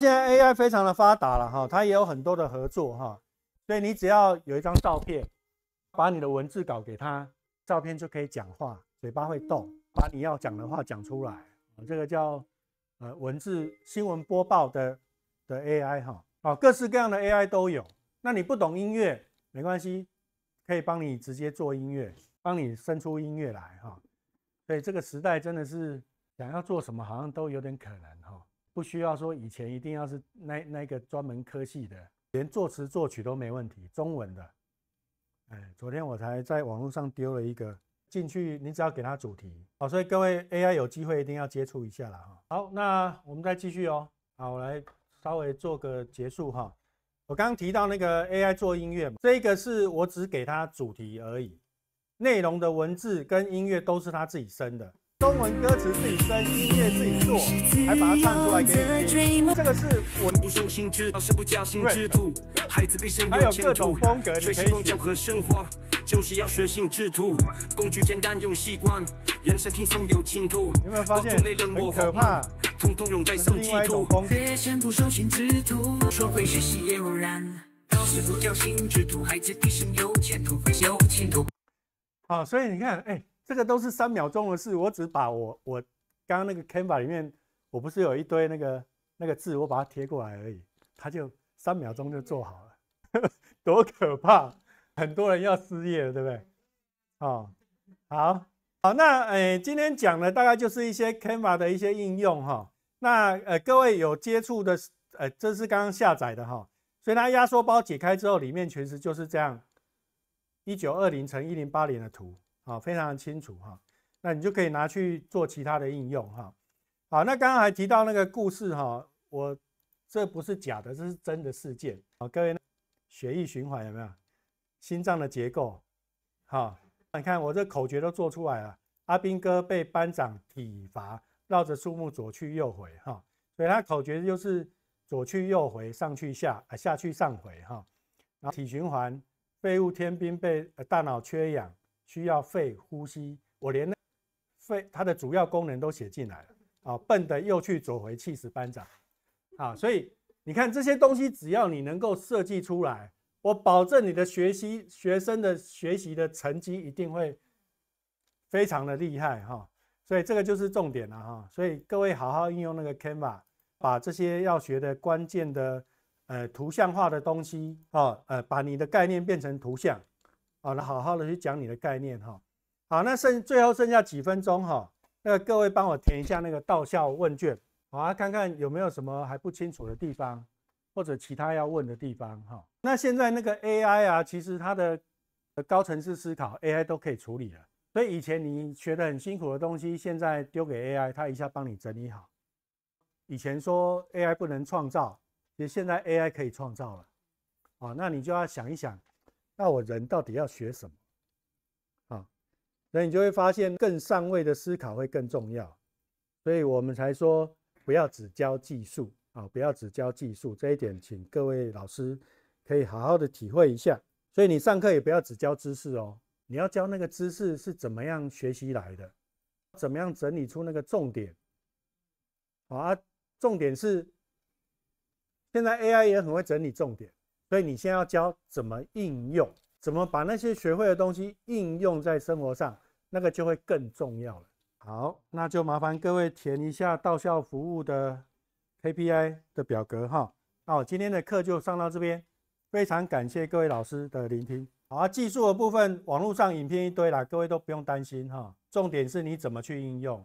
现在 AI 非常的发达了哈，它也有很多的合作哈，所以你只要有一张照片，把你的文字稿给它，照片就可以讲话，嘴巴会动，把你要讲的话讲出来，这个叫呃文字新闻播报的的 AI 哈，好，各式各样的 AI 都有。那你不懂音乐没关系，可以帮你直接做音乐，帮你生出音乐来哈。所以这个时代真的是想要做什么，好像都有点可能哈。不需要说以前一定要是那那个专门科系的，连作词作曲都没问题，中文的。哎，昨天我才在网络上丢了一个，进去你只要给他主题哦，所以各位 AI 有机会一定要接触一下了哈。好，那我们再继续哦。好，我来稍微做个结束哈。我刚刚提到那个 AI 做音乐，这一个是我只给他主题而已，内容的文字跟音乐都是他自己生的。中文歌词自己生音乐自己做还把它唱出来给你听这个是我们不受心之老师不教心之徒孩子毕生有前途学习梦想和生活就是要学心之徒工具简单用习惯人生轻松有前途有没各种类的磨可怕统统用在手机上白天不受心之徒说会学习也茫然老师不教心之徒孩子毕生有前途有前途好所以你看诶这个都是三秒钟的事，我只把我我刚刚那个 Canva 里面，我不是有一堆那个那个字，我把它贴过来而已，它就三秒钟就做好了，多可怕！很多人要失业了，对不对？哦，好，好，那呃，今天讲的大概就是一些 Canva 的一些应用哈。那呃，各位有接触的，呃，这是刚刚下载的哈，所以它压缩包解开之后，里面其实就是这样，一九二零乘一零八零的图。啊，非常清楚哈，那你就可以拿去做其他的应用哈。好，那刚刚还提到那个故事哈，我这不是假的，这是真的事件。好，各位，血液循环有没有？心脏的结构，好，你看我这口诀都做出来了。阿兵哥被班长体罚，绕着树木左去右回哈，所以他口诀就是左去右回，上去下，下去上回哈。然后体循环，废物天兵被大脑缺氧。需要肺呼吸，我连肺它的主要功能都写进来了啊！笨的又去左回气死班长啊！所以你看这些东西，只要你能够设计出来，我保证你的学习学生的学习的成绩一定会非常的厉害哈！所以这个就是重点了哈！所以各位好好运用那个 c a n v a 把这些要学的关键的呃图像化的东西啊，呃，把你的概念变成图像。好那好好的去讲你的概念哈。好，那剩最后剩下几分钟哈，那各位帮我填一下那个到校问卷，好啊，看看有没有什么还不清楚的地方，或者其他要问的地方哈。那现在那个 AI 啊，其实它的高层次思考 AI 都可以处理了，所以以前你学的很辛苦的东西，现在丢给 AI，它一下帮你整理好。以前说 AI 不能创造，其实现在 AI 可以创造了。啊，那你就要想一想。那我人到底要学什么啊？那你就会发现更上位的思考会更重要，所以我们才说不要只教技术啊，不要只教技术这一点，请各位老师可以好好的体会一下。所以你上课也不要只教知识哦，你要教那个知识是怎么样学习来的，怎么样整理出那个重点啊，重点是现在 AI 也很会整理重点。所以你现在要教怎么应用，怎么把那些学会的东西应用在生活上，那个就会更重要了。好，那就麻烦各位填一下到校服务的 KPI 的表格哈。好，今天的课就上到这边，非常感谢各位老师的聆听。好啊，技术的部分网络上影片一堆啦，各位都不用担心哈。重点是你怎么去应用。